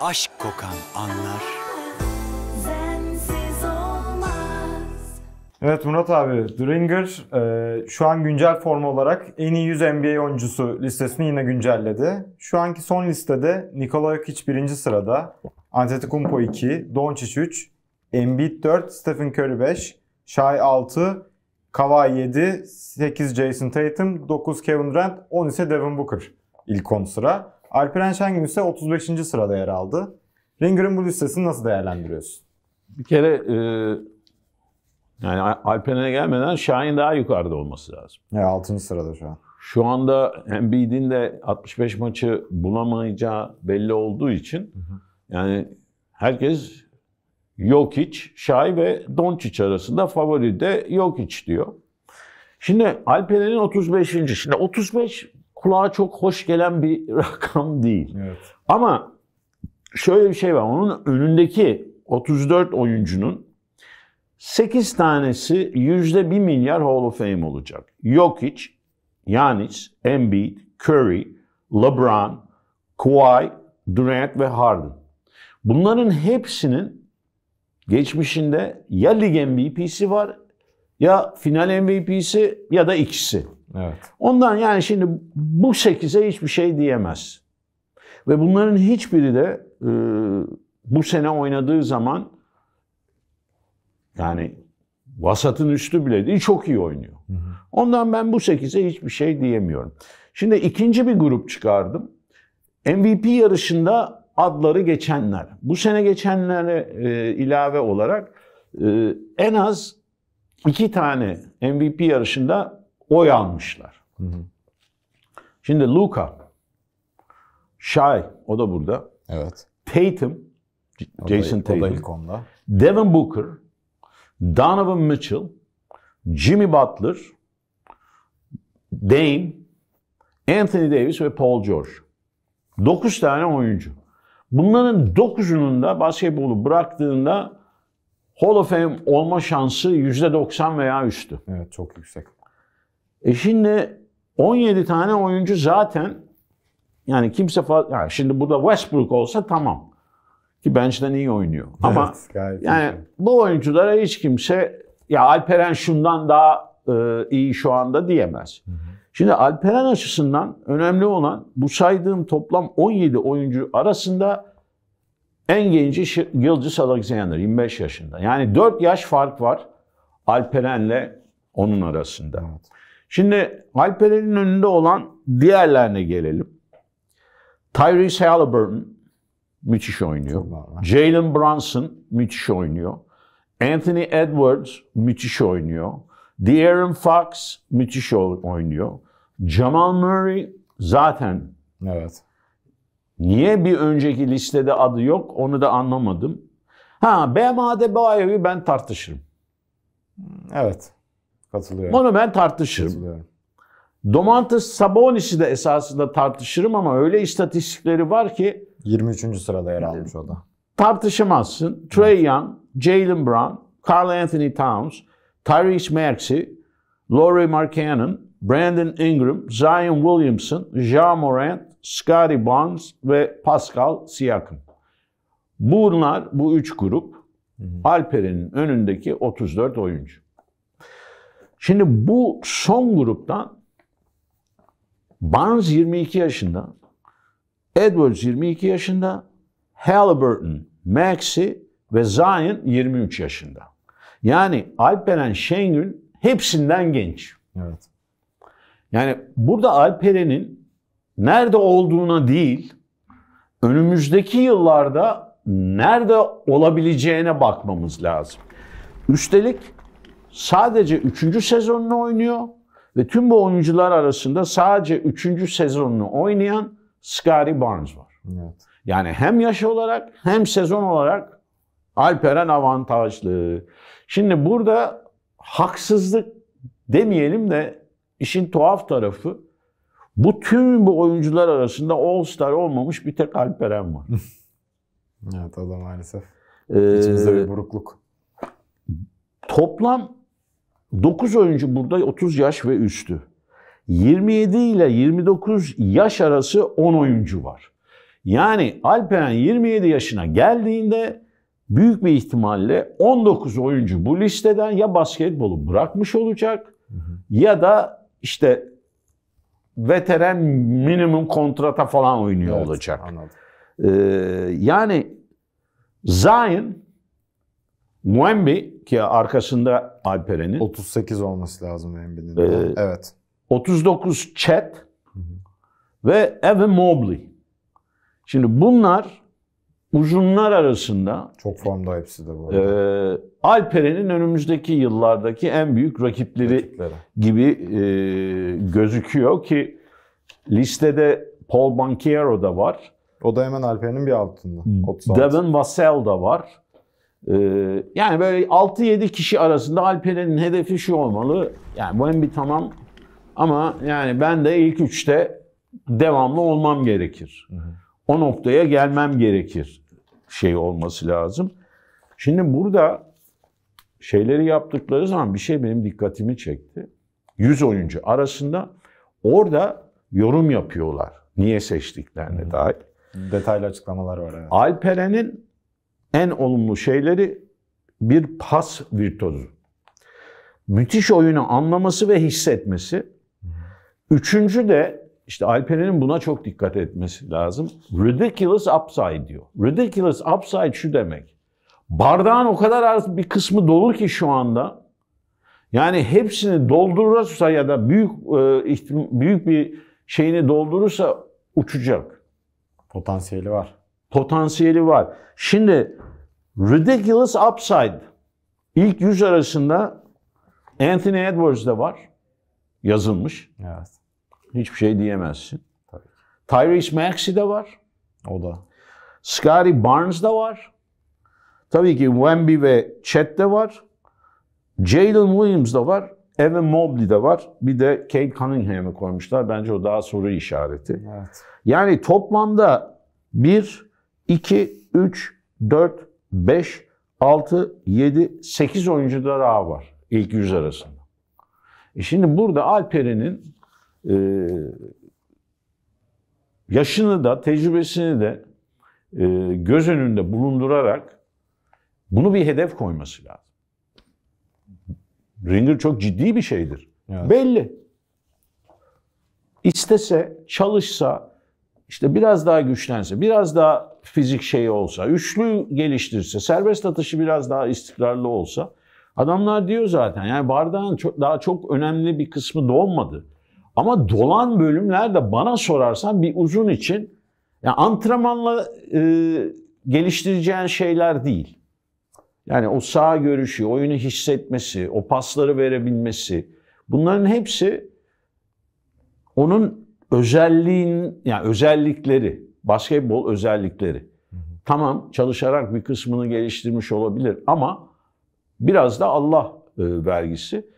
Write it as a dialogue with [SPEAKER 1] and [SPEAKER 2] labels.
[SPEAKER 1] aşk kokan anlar. Evet Murat abi, The e, şu an güncel form olarak en iyi 100 NBA oyuncusu listesini yine güncelledi. Şu anki son listede Nikola Jokic birinci sırada, Antetokounmpo 2, Doncic 3, Embiid 4, Stephen Curry 5, Shai 6, Kawhi 7, 8 Jason Tatum, 9 Kevin Durant, 10 ise Devin Booker ilk 10 sıra. Alperen Şengün ise 35. sırada yer aldı. Ringer'ın bu listesini nasıl değerlendiriyorsun? Bir kere e, yani Alperen'e gelmeden Şahin daha yukarıda olması lazım. Evet 6. sırada şu an. Şu anda Embiid'in de 65 maçı bulamayacağı belli olduğu için hı hı. yani herkes Jokic, Şahin ve Doncic arasında favori de Jokic diyor. Şimdi Alperen'in 35. Şimdi 35 kulağa çok hoş gelen bir rakam değil. Evet. Ama şöyle bir şey var. Onun önündeki 34 oyuncunun 8 tanesi yüzde 1 milyar Hall of Fame olacak. Jokic, Yanis, Embiid, Curry, LeBron, Kawhi, Durant ve Harden. Bunların hepsinin geçmişinde ya lig MVP'si var ya final MVP'si ya da ikisi. Evet. Ondan yani şimdi bu sekize hiçbir şey diyemez. Ve bunların hiçbiri de e, bu sene oynadığı zaman yani vasatın üstü bile değil çok iyi oynuyor. Hı hı. Ondan ben bu sekize hiçbir şey diyemiyorum. Şimdi ikinci bir grup çıkardım. MVP yarışında adları geçenler. Bu sene geçenlere e, ilave olarak e, en az iki tane MVP yarışında oy almışlar. Hı hı. Şimdi Luka, Shai o da burada. Evet. Tatum, o Jason da, Tatum. O da ilk onda. Devin Booker, Donovan Mitchell, Jimmy Butler, Dame, Anthony Davis ve Paul George. 9 tane oyuncu. Bunların 9'unun da basketbolu bıraktığında Hall of Fame olma şansı %90 veya üstü. Evet çok yüksek. E şimdi 17 tane oyuncu zaten yani kimse fazla, yani şimdi burada Westbrook olsa tamam. Ki bench'ten iyi oynuyor. Ama evet, şey. yani güzel. bu oyunculara hiç kimse ya Alperen şundan daha e, iyi şu anda diyemez. Hı hı. Şimdi Alperen açısından önemli olan bu saydığım toplam 17 oyuncu arasında en genci Gilgis Alexander 25 yaşında. Yani 4 yaş fark var Alperen'le onun arasında. Şimdi Alperen'in önünde olan diğerlerine gelelim. Tyrese Halliburton müthiş oynuyor. Jalen Brunson müthiş oynuyor. Anthony Edwards müthiş oynuyor. De'Aaron Fox müthiş oynuyor. Jamal Murray zaten evet. Niye bir önceki listede adı yok onu da anlamadım. Ha Bem Bayevi ben tartışırım. Evet. Katılıyorum. Onu ben tartışırım. Domantas Sabonis'i de esasında tartışırım ama öyle istatistikleri var ki 23. sırada yer almış o da. Tartışamazsın. Trey Young, Jalen Brown, Carl Anthony Towns, Tyrese Maxey, Laurie Markkanen, Brandon Ingram, Zion Williamson, Ja Morant, Scary Barnes ve Pascal Siakam. Bunlar bu üç grup Alperen'in önündeki 34 oyuncu. Şimdi bu son gruptan Barnes 22 yaşında, Edwards 22 yaşında, Halliburton, Maxi ve Zion 23 yaşında. Yani Alperen Şengül hepsinden genç. Evet. Yani burada Alperen'in nerede olduğuna değil, önümüzdeki yıllarda nerede olabileceğine bakmamız lazım. Üstelik sadece 3. sezonunu oynuyor ve tüm bu oyuncular arasında sadece 3. sezonunu oynayan Scary Barnes var. Evet. Yani hem yaş olarak hem sezon olarak Alperen avantajlı. Şimdi burada haksızlık demeyelim de işin tuhaf tarafı bu tüm bu oyuncular arasında All Star olmamış bir tek Alperen var. evet o da maalesef. Ee, bir burukluk. Toplam 9 oyuncu burada 30 yaş ve üstü. 27 ile 29 yaş arası 10 oyuncu var. Yani Alperen 27 yaşına geldiğinde büyük bir ihtimalle 19 oyuncu bu listeden ya basketbolu bırakmış olacak hı hı. ya da işte veteran minimum kontrata falan oynuyor evet, olacak. Ee, yani Zion, Wemby ki arkasında Alperen'in. 38 olması lazım Wemby'nin. Ee, evet. 39 Chet hı hı. ve Evan Mobley. Şimdi bunlar uzunlar arasında çok formda hepsi de bu arada. E, Alperen'in önümüzdeki yıllardaki en büyük rakipleri, rakipleri. gibi e, gözüküyor ki listede Paul Banquero da var. O da hemen Alperen'in bir altında. 36. Devin Vassell da var. Ee, yani böyle 6-7 kişi arasında Alperen'in hedefi şu olmalı. Yani bu en bir tamam ama yani ben de ilk üçte devamlı olmam gerekir. Hı hı o noktaya gelmem gerekir şey olması lazım. Şimdi burada şeyleri yaptıkları zaman bir şey benim dikkatimi çekti. 100 oyuncu arasında orada yorum yapıyorlar. Niye seçtiklerine hmm. dair. Detaylı açıklamalar var. Evet. Alperen'in en olumlu şeyleri bir pas virtüözü. Müthiş oyunu anlaması ve hissetmesi. Üçüncü de işte Alperen'in buna çok dikkat etmesi lazım. Ridiculous upside diyor. Ridiculous upside şu demek. Bardağın o kadar az bir kısmı dolu ki şu anda. Yani hepsini doldurursa ya da büyük e, büyük bir şeyini doldurursa uçacak. Potansiyeli var. Potansiyeli var. Şimdi ridiculous upside ilk yüz arasında Anthony Edwards da var. Yazılmış. Evet. Hiçbir şey diyemezsin. Tabii. Tyrese Maxey de var. O da. Scotty Barnes da var. Tabii ki Wemby ve Chet de var. Jalen Williams da var. Evan Mobley de var. Bir de Kate Cunningham'ı koymuşlar. Bence o daha soru işareti. Evet. Yani toplamda 1, 2, 3, 4, 5, 6, 7, 8 oyuncu da daha var ilk yüz arasında. E şimdi burada Alperen'in e, yaşını da tecrübesini de e, göz önünde bulundurarak bunu bir hedef koyması lazım. Ringer çok ciddi bir şeydir. Evet. Belli. İstese, çalışsa, işte biraz daha güçlense, biraz daha fizik şeyi olsa, üçlü geliştirse, serbest atışı biraz daha istikrarlı olsa adamlar diyor zaten yani bardağın çok, daha çok önemli bir kısmı dolmadı. Ama dolan bölümler de bana sorarsan bir uzun için yani antrenmanla e, geliştireceğin şeyler değil. Yani o sağ görüşü, oyunu hissetmesi, o pasları verebilmesi bunların hepsi onun özelliğin yani özellikleri, basketbol özellikleri. Hı hı. Tamam çalışarak bir kısmını geliştirmiş olabilir ama biraz da Allah e, vergisi.